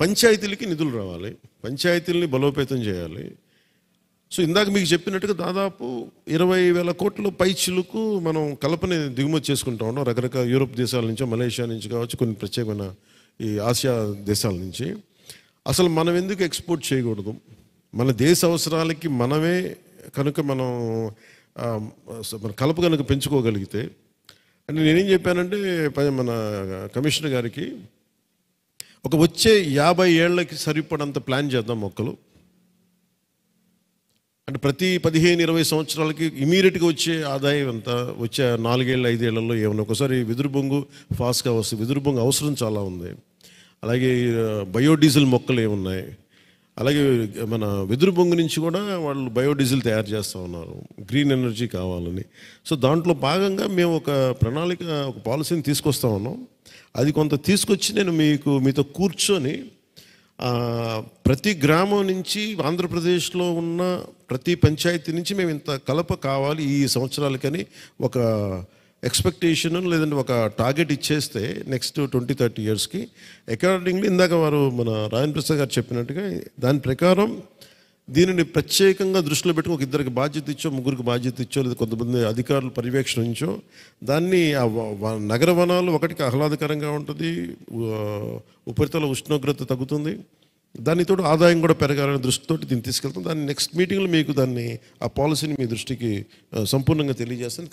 పంచాయతీలకి నిధులు రావాలి పంచాయతీలని బలోపేతం చేయాలి సో ఇందాక మీకు చెప్పినట్టుగా దాదాపు ఇరవై వేల కోట్లు పైచులకు మనం కలపని దిగుమతి చేసుకుంటా ఉన్నాం రకరకాల యూరోప్ దేశాల నుంచి మలేషియా నుంచి కావచ్చు కొన్ని ప్రత్యేకమైన ఈ ఆసియా దేశాల నుంచి అసలు మనం ఎందుకు ఎక్స్పోర్ట్ చేయకూడదు మన దేశ అవసరాలకి మనమే కనుక మనం కలప కనుక పెంచుకోగలిగితే అంటే నేనేం చెప్పానంటే మన కమిషనర్ గారికి ఒక వచ్చే యాభై ఏళ్ళకి సరిపడంత ప్లాన్ చేద్దాం మొక్కలు అంటే ప్రతి పదిహేను ఇరవై సంవత్సరాలకి ఇమీడియట్గా వచ్చే ఆదాయం ఎంత వచ్చే నాలుగేళ్ళు ఐదేళ్లలో ఏమైనా ఒకసారి వెదురు బొంగు ఫాస్ట్గా వస్తుంది విదురు బొంగు అవసరం చాలా ఉంది అలాగే బయోడీజిల్ మొక్కలు ఏమున్నాయి అలాగే మన వెదురు బొంగు నుంచి కూడా వాళ్ళు బయోడీజిల్ తయారు చేస్తూ ఉన్నారు గ్రీన్ ఎనర్జీ కావాలని సో దాంట్లో భాగంగా మేము ఒక ప్రణాళిక ఒక పాలసీని తీసుకొస్తా ఉన్నాం అది కొంత తీసుకొచ్చి నేను మీకు మీతో కూర్చొని ప్రతి గ్రామం నుంచి ఆంధ్రప్రదేశ్లో ఉన్న ప్రతి పంచాయతీ నుంచి మేము ఇంత కలప కావాలి ఈ సంవత్సరాలకని ఒక ఎక్స్పెక్టేషన్ లేదంటే ఒక టార్గెట్ ఇచ్చేస్తే నెక్స్ట్ ట్వంటీ థర్టీ ఇయర్స్కి అకార్డింగ్లీ ఇందాక వారు మన రాజన్ ప్రసాద్ గారు చెప్పినట్టుగా దాని ప్రకారం దీనిని ప్రత్యేకంగా దృష్టిలో పెట్టుకుని ఒక ఇద్దరికి బాధ్యత ఇచ్చో ముగ్గురికి బాధ్యత ఇచ్చో లేదా కొంతమంది అధికారులు పర్యవేక్షణ ఉంచో దాన్ని ఆ నగర వనాలు ఒకటికి ఆహ్లాదకరంగా ఉంటుంది ఉపరితల ఉష్ణోగ్రత తగ్గుతుంది దానితో ఆదాయం కూడా పెరగాలనే దృష్టితో దీన్ని తీసుకెళ్తాం దాన్ని నెక్స్ట్ మీటింగ్లో మీకు దాన్ని ఆ పాలసీని మీ దృష్టికి సంపూర్ణంగా తెలియజేస్తాను